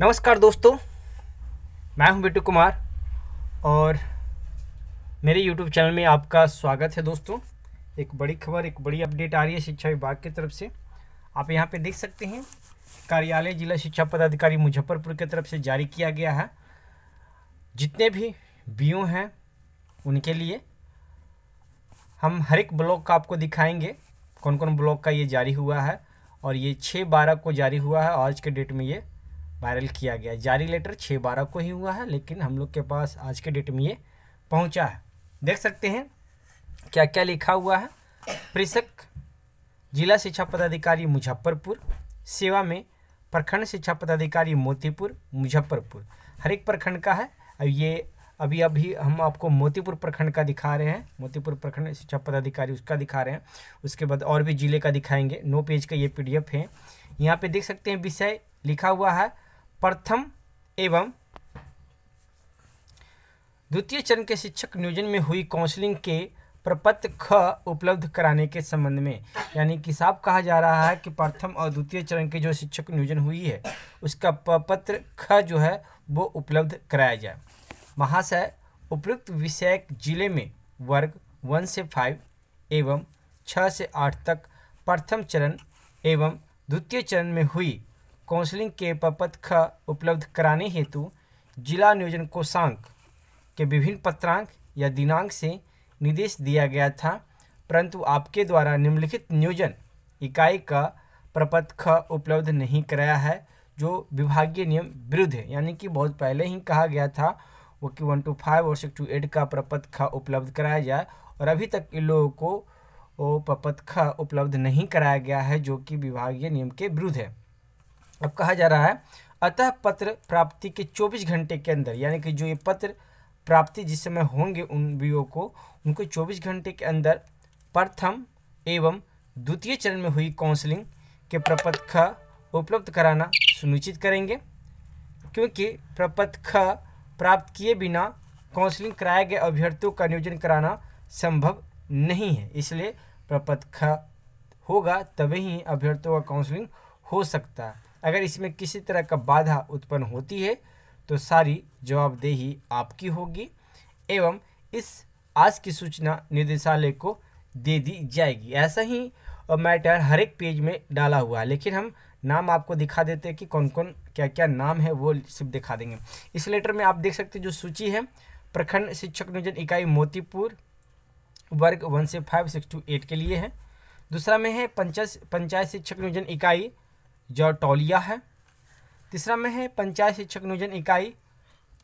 नमस्कार दोस्तों मैं हूं बिट्टू कुमार और मेरे यूट्यूब चैनल में आपका स्वागत है दोस्तों एक बड़ी खबर एक बड़ी अपडेट आ रही है शिक्षा विभाग की तरफ से आप यहां पे देख सकते हैं कार्यालय जिला शिक्षा पदाधिकारी मुजफ्फरपुर की तरफ से जारी किया गया है जितने भी बी हैं उनके लिए हम हर एक ब्लॉक का आपको दिखाएंगे कौन कौन ब्लॉक का ये जारी हुआ है और ये छः बारह को जारी हुआ है आज के डेट में ये वायरल किया गया जारी लेटर छः बारह को ही हुआ है लेकिन हम लोग के पास आज के डेट में ये पहुँचा है देख सकते हैं क्या क्या लिखा हुआ है प्रेषक जिला शिक्षा पदाधिकारी मुजफ्फरपुर सेवा में प्रखंड शिक्षा पदाधिकारी मोतीपुर मुजफ्फरपुर हर एक प्रखंड का है अब ये अभी अभी हम आपको मोतीपुर प्रखंड का दिखा रहे हैं मोतीपुर प्रखंड शिक्षा पदाधिकारी उसका दिखा रहे हैं उसके बाद और भी जिले का दिखाएंगे नौ पेज का ये पीडीएफ है यहाँ पे देख सकते हैं विषय लिखा हुआ है प्रथम एवं द्वितीय चरण के शिक्षक नियोजन में हुई काउंसलिंग के प्रपत्र ख उपलब्ध कराने के संबंध में यानी कि साफ कहा जा रहा है कि प्रथम और द्वितीय चरण के जो शिक्षक नियोजन हुई है उसका प्रपत्र ख जो है वो उपलब्ध कराया जाए महाशय उपयुक्त विषय जिले में वर्ग वन से फाइव एवं छः से आठ तक प्रथम चरण एवं द्वितीय चरण में हुई काउंसलिंग के प्रपथ उपलब्ध कराने हेतु जिला नियोजन कोषांक के विभिन्न पत्रांक या दिनांक से निर्देश दिया गया था परंतु आपके द्वारा निम्नलिखित नियोजन इकाई का प्रपथ ख उपलब्ध नहीं कराया है जो विभागीय नियम विरुद्ध है यानी कि बहुत पहले ही कहा गया था वो कि वन टू फाइव और सिक्स टू एट का प्रपथ ख उपलब्ध कराया जाए और अभी तक इन लोगों को वो प्रपथ ख उपलब्ध नहीं कराया गया है जो कि विभागीय नियम के विरुद्ध है अब कहा जा रहा है अतः पत्र प्राप्ति के 24 घंटे के अंदर यानी कि जो ये पत्र प्राप्ति जिस समय होंगे उन वीओ को उनको 24 घंटे के अंदर प्रथम एवं द्वितीय चरण में हुई काउंसलिंग के प्रपथ ख उपलब्ध कराना सुनिश्चित करेंगे क्योंकि प्रपथ ख प्राप्त किए बिना काउंसलिंग कराए गए अभ्यर्थियों का नियोजन कराना संभव नहीं है इसलिए प्रपथ ख होगा तभी ही अभ्यर्थियों का काउंसलिंग हो सकता है अगर इसमें किसी तरह का बाधा उत्पन्न होती है तो सारी जवाबदेही आपकी होगी एवं इस आज की सूचना निदेशालय को दे दी जाएगी ऐसा ही मैटर हर एक पेज में डाला हुआ है लेकिन हम नाम आपको दिखा देते हैं कि कौन कौन क्या क्या नाम है वो सिर्फ दिखा देंगे इस लेटर में आप देख सकते हैं जो सूची है प्रखंड शिक्षक नियोजन इकाई मोतीपुर वर्ग वन से फाइव सिक्स टू एट के लिए है दूसरा में है पंचायत पंचायत शिक्षक नियोजन इकाई जौटौलिया है तीसरा में है पंचायत शिक्षक नियोजन इकाई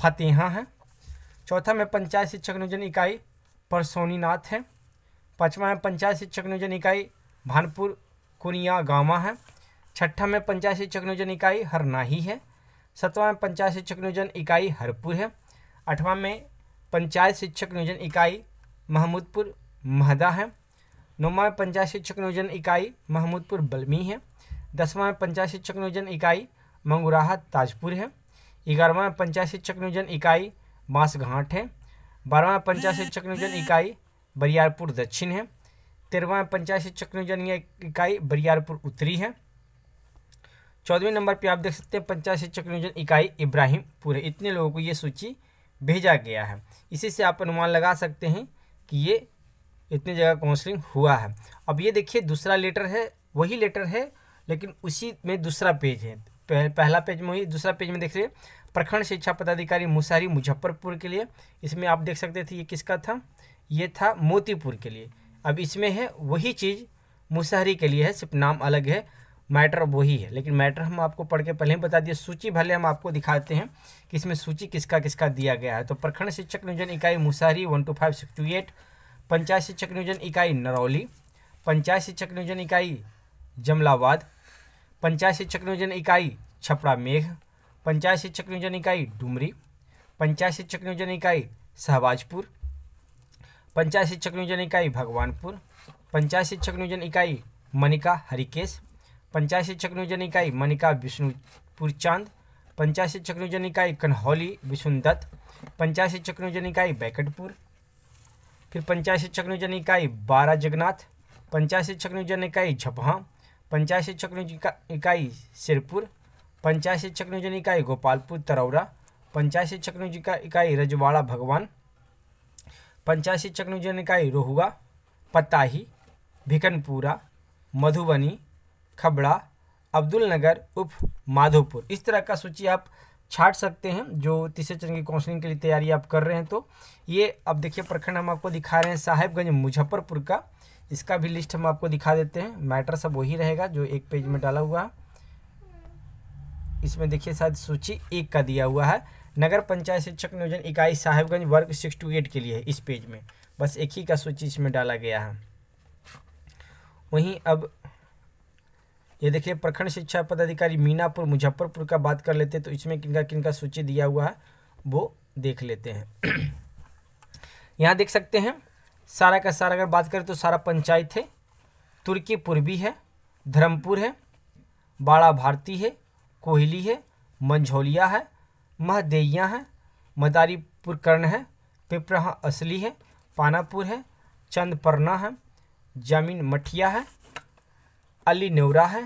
फतेहा है चौथा में पंचायत शिक्षक नियोजन इकाई परसोनीनाथ है पाँचवा में पंचायत शिक्षक नियोजन इकाई भानपुर कुनिया गामा है छठा में पंचायत शिक्षक नियोजन इकाई हरनाही है सतवा में पंचायत शिक्षक नियोजन इकाई हरपुर है आठवां में पंचायत शिक्षक नियोजन इकाई महमूदपुर महदा है नौवा में पंचायत शिक्षक नियोजन इकाई महमूदपुर बलमी है दसवां में पंचायत शिक्षक नियोजन इकाई मंगुराहा ताजपुर है ग्यारहवा में पंचायत शिक्षक नियोजन इकाई बांसघाट है बारहवा में पंचायत शिक्षक नियोजन इकाई बरियारपुर दक्षिण है तेरहवा में पंचायत शिक्षक नियोजन इकाई बरियारपुर उत्तरी है चौदहवें नंबर पे आप देख सकते हैं पंचायत शिक्षक नियोजन इकाई इब्राहिमपुर है इतने लोगों को ये सूची भेजा गया है इसी से आप अनुमान लगा सकते हैं कि ये इतनी जगह काउंसलिंग हुआ है अब ये देखिए दूसरा लेटर है वही लेटर है लेकिन उसी में दूसरा पेज है पहला पेज में ही दूसरा पेज में देख रहे प्रखंड शिक्षा पदाधिकारी मुसारी मुजफ्फरपुर के लिए इसमें आप देख सकते थे ये किसका था ये था मोतीपुर के लिए अब इसमें है वही चीज़ मुसहरी के लिए है सिर्फ नाम अलग है मैटर वही है लेकिन मैटर हम आपको पढ़ के पहले ही बता दिए सूची भले हम आपको दिखाते हैं कि इसमें सूची किसका किसका दिया गया है तो प्रखंड शिक्षक नियोजन इकाई Musahari one two five six two eight panchayat शिक्षक नियोजन इकाई नरौली पंचायत शिक्षक नियोजन इकाई जमलावाद पंचायत शिक्षक नियोजन इकाई छपरा मेघ पंचायत शिक्षक नियोजन इकाई डुमरी पंचायत शिक्षक नियोजन इकाई शहबाजपुर पंचायत शिक्षक नियोजन इकाई भगवानपुर पंचायत शिक्षक नियोजन इकाई मनिका हरिकेश पंचायत शिक्षक नियोजन इकाई मनिका विष्णुपुर चांद पंचायत शिक्षक नियोजन इकाई कन्हौली विष्णु दत्त पंचायत शिक्षक नियोजन इकाई बैकटपुर फिर पंचायत शिक्षक नियोजन इकाई बारा जगन्नाथ पंचायत शिक्षक नियोजन इकाई झपहा पंचायत शिक्षक नियोजन इकाई सिरपुर पंचायत शिक्षक नियोजन इकाई गोपालपुर तरौरा पंचायत शिक्षक नियोजन इकाई रजवाड़ा भगवान पंचायत शिक्षक नियोजन इकाई रोहुआ पताही भिकनपुरा मधुबनी खबड़ा अब्दुल नगर उप माधोपुर इस तरह का सूची आप छाट सकते हैं जो तीसरे चरण की काउंसलिंग के लिए तैयारी आप कर रहे हैं तो ये अब देखिए प्रखंड हम आपको दिखा रहे हैं साहेबगंज मुजफ्फरपुर का इसका भी लिस्ट हम आपको दिखा देते हैं मैटर सब वही रहेगा जो एक पेज में डाला हुआ है इसमें देखिए शायद सूची एक का दिया हुआ है नगर पंचायत शिक्षक नियोजन इकाई साहेबगंज वर्ग सिक्स टू एट के लिए इस पेज में बस एक ही का सूची इसमें डाला गया है वहीं अब ये देखिए प्रखंड शिक्षा पदाधिकारी मीनापुर मुजफ्फरपुर का बात कर लेते हैं तो इसमें किनका किनका सूची दिया हुआ है वो देख लेते हैं यहाँ देख सकते हैं सारा का सारा अगर बात करें तो सारा पंचायत है तुर्की पूर्वी है धर्मपुर है बाड़ा भारती है कोहली है मंझौलिया है महदेइया है मदारीपुर कर्ण है पिपराहा असली है पानापुर है चंदपरना है जमीन मठिया है अली नेवरा है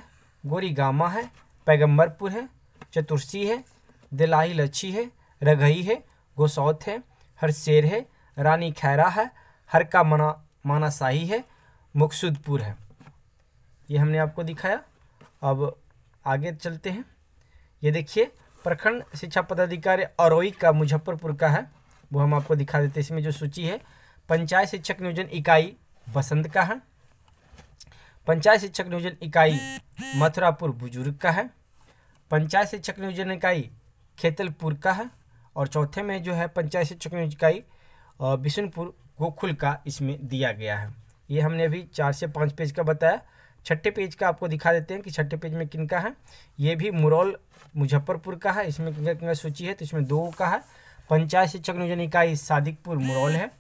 गोरीगामा है पैगम्बरपुर है चतुर्सी है दिलाही लच्छी है रघई है गोसौत है हरसेर है रानी खैरा है हर का मना माना शाही है मकसूदपुर है ये हमने आपको दिखाया अब आगे चलते हैं ये देखिए प्रखंड शिक्षा पदाधिकारी अरोई का मुजफ्फरपुर का है वो हम आपको दिखा देते हैं इसमें जो सूची है पंचायत शिक्षक नियोजन इकाई बसंत का है पंचायत शिक्षक नियोजन इकाई मथुरापुर बुजुर्ग का है पंचायत शिक्षक नियोजन इकाई खेतलपुर का है और चौथे में जो है पंचायत शिक्षक नियोजन इकाई बिशुनपुर गोखुल का इसमें दिया गया है ये हमने अभी चार से पाँच पेज का बताया छठे पेज का आपको दिखा देते हैं कि छठे पेज में किन का है ये भी मुरौल मुजफ्फरपुर का है इसमें किनका किनका सूची है तो इसमें दो का है पंचायत शिक्षक नियोजन इकाई सादिकपुर मुरौल है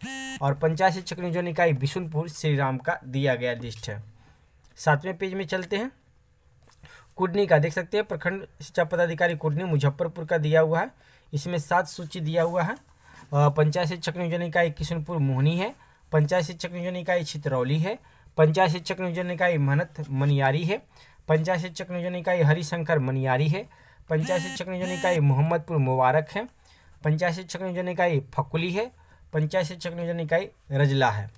और पंचायत शिक्षक नियोजन इकाई बिशुनपुर श्री राम का दिया गया लिस्ट है सातवें पेज में चलते हैं कुडनी का देख सकते हैं प्रखंड शिक्षा पदाधिकारी कुडनी मुजफ्फरपुर का दिया हुआ है इसमें सात सूची दिया हुआ है पंचायत शिक्षक नियोजन इकाई किशनपुर मोहनी है पंचायत शिक्षक नियोजन इकाई छितरौली है पंचायत शिक्षक नियोजन इकाई मनत मनियारी है पंचायत शिक्षक नियोजन इकाई हरिशंकर मनियारी है पंचायत शिक्षक नियोजन इकाई मोहम्मदपुर मुबारक है पंचायत शिक्षक नियोजन इकाई फकुली है पंचायत शिक्षक नियोजन इकाई रजला है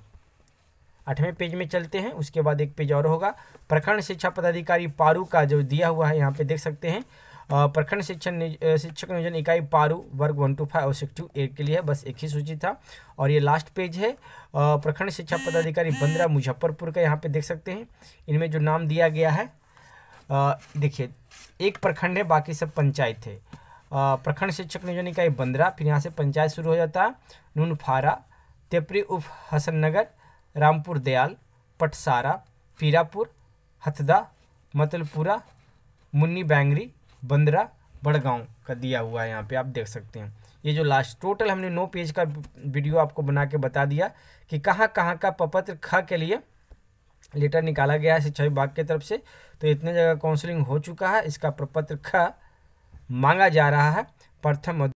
आठवें पेज में चलते हैं उसके बाद एक पेज और होगा प्रखंड शिक्षा पदाधिकारी पारू का जो दिया हुआ है यहाँ पे देख सकते हैं प्रखंड शिक्षण शिक्षक नियोजन इकाई पारू वर्ग वन टू फाइव और सिक्स टू एट के लिए बस एक ही सूची था और ये लास्ट पेज है प्रखंड शिक्षा पदाधिकारी बंद्रा मुजफ्फरपुर का यहाँ पे देख सकते हैं इनमें जो नाम दिया गया है देखिए एक प्रखंड है बाकी सब पंचायत है प्रखंड शिक्षक नियोजन इकाई बंद्रा फिर यहाँ से पंचायत शुरू हो जाता है नूनफारा तेपरी उप हसन नगर रामपुर दयाल पटसारा पीरापुर हथदा मतलपुरा मुन्नी बैंगरी बंदरा बड़गांव का दिया हुआ है यहाँ पे आप देख सकते हैं ये जो लास्ट टोटल हमने नौ पेज का वीडियो आपको बना के बता दिया कि कहाँ कहाँ का पपत्र ख के लिए लेटर निकाला गया है शिक्षा विभाग की तरफ से तो इतने जगह काउंसलिंग हो चुका है इसका प्रपत्र ख मांगा जा रहा है प्रथम